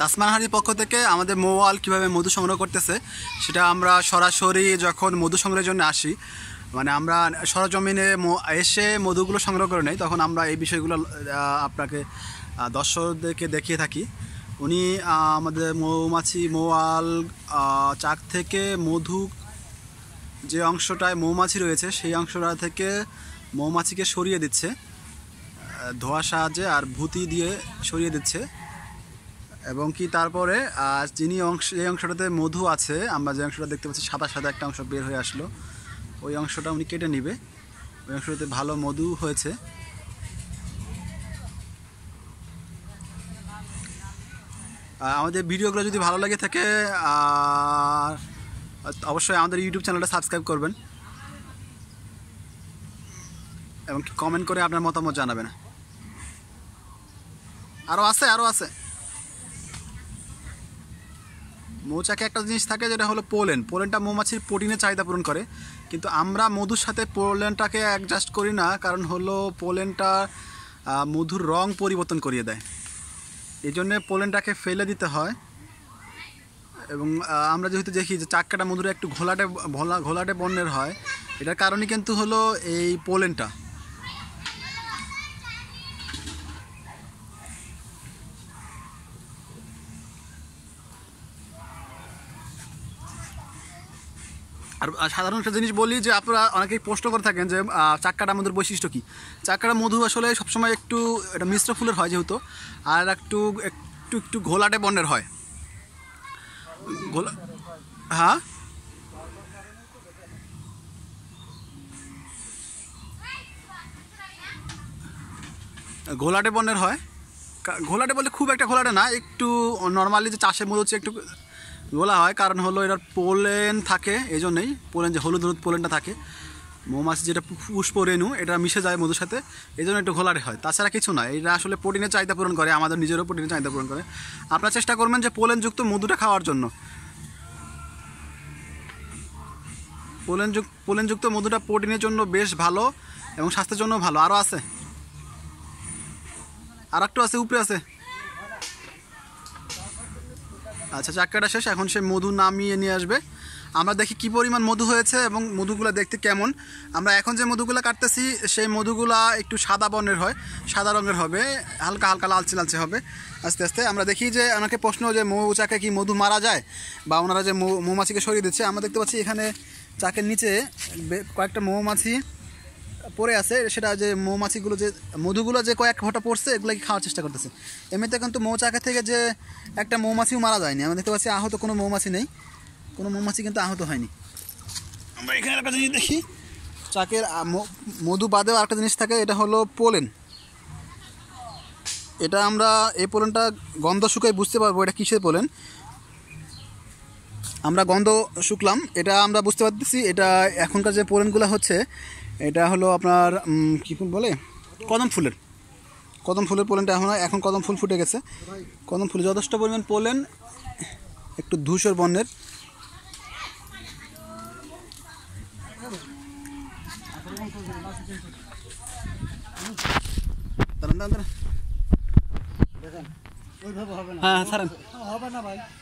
তাসমানহারির পক্ষ থেকে আমাদের মোয়াল কিভাবে মধু সংগ্রহ করতেছে সেটা আমরা সরাসরি যখন মধু সংগ্রহের জন্য আসি মানে আমরা সরজমিনে এসে মধুগুলো সংগ্রহ করে নেই তখন আমরা এই বিষয়গুলো আপনাকে দর্শকদেরকে দেখিয়ে থাকি উনি আমাদের মৌমাছি মোয়াল চাক থেকে মধু যে অংশটায় মৌমাছি রয়েছে সেই অংশটা থেকে মৌমাছিকে সরিয়ে দিচ্ছে ধোয়া সাহায্যে আর ভুতি দিয়ে সরিয়ে দিচ্ছে এবং কি তারপরে যিনি অংশ এই অংশটাতে মধু আছে আমরা যে অংশটা দেখতে পাচ্ছি সাদা সাদা একটা অংশ বের হয়ে আসলো ওই অংশটা উনি কেটে নিবে ওই অংশটাতে ভালো মধু হয়েছে আমাদের ভিডিওগুলো যদি ভালো লাগে থাকে অবশ্যই আমাদের ইউটিউব চ্যানেলটা সাবস্ক্রাইব করবেন এবং কমেন্ট করে আপনার মতামত জানাবেন আরও আছে আরও আছে মৌচাকে একটা জিনিস থাকে যেটা হলো পোলেন পোলেনটা মৌমাছির প্রোটিনের চাহিদা পূরণ করে কিন্তু আমরা মধুর সাথে পোলেনটাকে অ্যাডজাস্ট করি না কারণ হলো পোলেনটা মধুর রং পরিবর্তন করিয়ে দেয় এই জন্যে পোলেনটাকে ফেলে দিতে হয় এবং আমরা যেহেতু দেখি যে চাক্কাটা মধুর একটু ঘোলাটে ঘোলাটে বর্ণের হয় এটার কারণে কিন্তু হলো এই পোলেনটা আর সাধারণ একটা জিনিস বলি যে আপনারা অনেকেই প্রশ্ন করে থাকেন যে চাক্কাটা আমাদের বৈশিষ্ট্য কী চাক্কাটা মধু আসলে সবসময় একটু এটা মিশ্র ফুলের হয় যেহেতু আর একটু একটু একটু ঘোলাটে বর্ণের হয় ঘোলা হ্যাঁ ঘোলাটে বর্ণের হয় ঘোলাটে বলতে খুব একটা ঘোলাটে না একটু নর্মালি যে চাষের মধু হচ্ছে একটু বলা হয় কারণ হলো এটার পোলেন থাকে এই জন্যেই পোলেন যে হলুদ হলুদ পোলেনটা থাকে মৌমাছি যেটা পুষ্প রেণু এটা মিশে যায় মধুর সাথে এই জন্য একটু ঘোলাটে হয় তাছাড়া কিছু না এটা আসলে প্রোটিনের চাহিদা পূরণ করে আমাদের নিজেরও প্রোটিনের চাহিদা পূরণ করে আপনারা চেষ্টা করবেন যে পোলেনযুক্ত মধুটা খাওয়ার জন্য পোলেনযুক্ত পোলেনযুক্ত মধুটা প্রোটিনের জন্য বেশ ভালো এবং স্বাস্থ্যের জন্য ভালো আরও আছে আর একটু আছে উপরে আছে আচ্ছা চাক্কাটা শেষ এখন সে মধু নামিয়ে নিয়ে আসবে আমরা দেখি কি পরিমাণ মধু হয়েছে এবং মধুগুলো দেখতে কেমন আমরা এখন যে মধুগুলো কাটতেছি সেই মধুগুলা একটু সাদা বর্ণের হয় সাদা রঙের হবে হালকা হালকা লালচে লালচে হবে আস্তে আস্তে আমরা দেখি যে আমাকে প্রশ্ন যে মৌ চাকে কি মধু মারা যায় বা ওনারা যে মৌমাছিকে সরিয়ে দিচ্ছে আমরা দেখতে পাচ্ছি এখানে চাকের নিচে কয়েকটা মৌমাছি পড়ে আছে সেটা যে মৌমাছিগুলো যে মধুগুলো যে কয়েক ঘটা পড়ছে এগুলো খাওয়ার চেষ্টা করতেছে এমনিতে কিন্তু মৌচাকা থেকে যে একটা মৌমাছিও মারা যায়নি আমরা দেখতে পাচ্ছি আহত কোনো মৌমাছি নেই কোনো মৌমাছি কিন্তু আহত হয়নি আমরা এখানে একটা জিনিস দেখি চাকের মধু বাদেও আরেকটা জিনিস থাকে এটা হলো পোলেন এটা আমরা এই পোলেনটা গন্ধ শুকাই বুঝতে পারবো এটা কিসের পোলেন আমরা গন্ধ শুকলাম এটা আমরা বুঝতে পারতেছি এটা এখনকার যে পোলেনগুলো হচ্ছে এটা হলো আপনার কী ফুল বলে কদম ফুলের কদম ফুলের পোলেনটা এখন এখন কদম ফুল ফুটে গেছে কদম ফুল যথেষ্ট পরিমাণ পোলেন একটু ধূসর বর্ণের হ্যাঁ হ্যাঁ হবে না ভাই